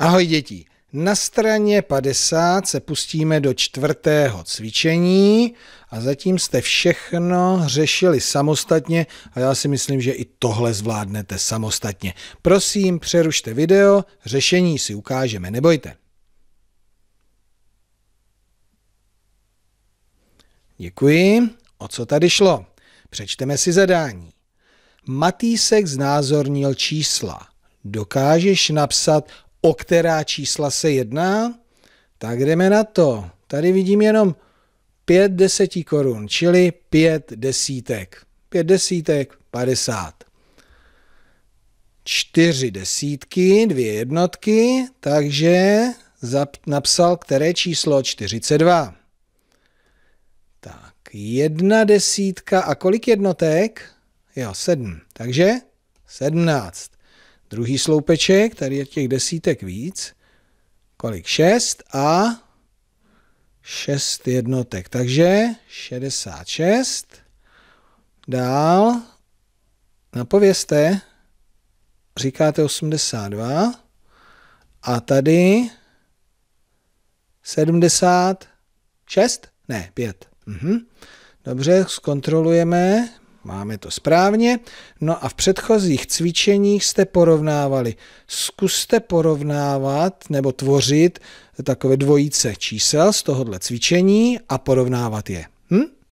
Ahoj děti, na straně 50 se pustíme do čtvrtého cvičení a zatím jste všechno řešili samostatně a já si myslím, že i tohle zvládnete samostatně. Prosím, přerušte video, řešení si ukážeme, nebojte. Děkuji. O co tady šlo? Přečteme si zadání. Matýsek znázornil čísla. Dokážeš napsat o která čísla se jedná? Tak jdeme na to. Tady vidím jenom pět desetí korun, čili pět desítek. pět desítek, padesát, čtyři desítky, dvě jednotky, takže zap, napsal, které číslo 42. Tak, jedna desítka a kolik jednotek? Jo, sedm. Takže sedmnáct. Druhý sloupeček, tady je těch desítek víc. Kolik? 6 a 6 jednotek. Takže 66. Dál napověste, říkáte 82 a tady 76, ne, 5. Mhm. Dobře, zkontrolujeme, Máme to správně. No a v předchozích cvičeních jste porovnávali. Zkuste porovnávat nebo tvořit takové dvojice čísel z tohohle cvičení a porovnávat je. Hm?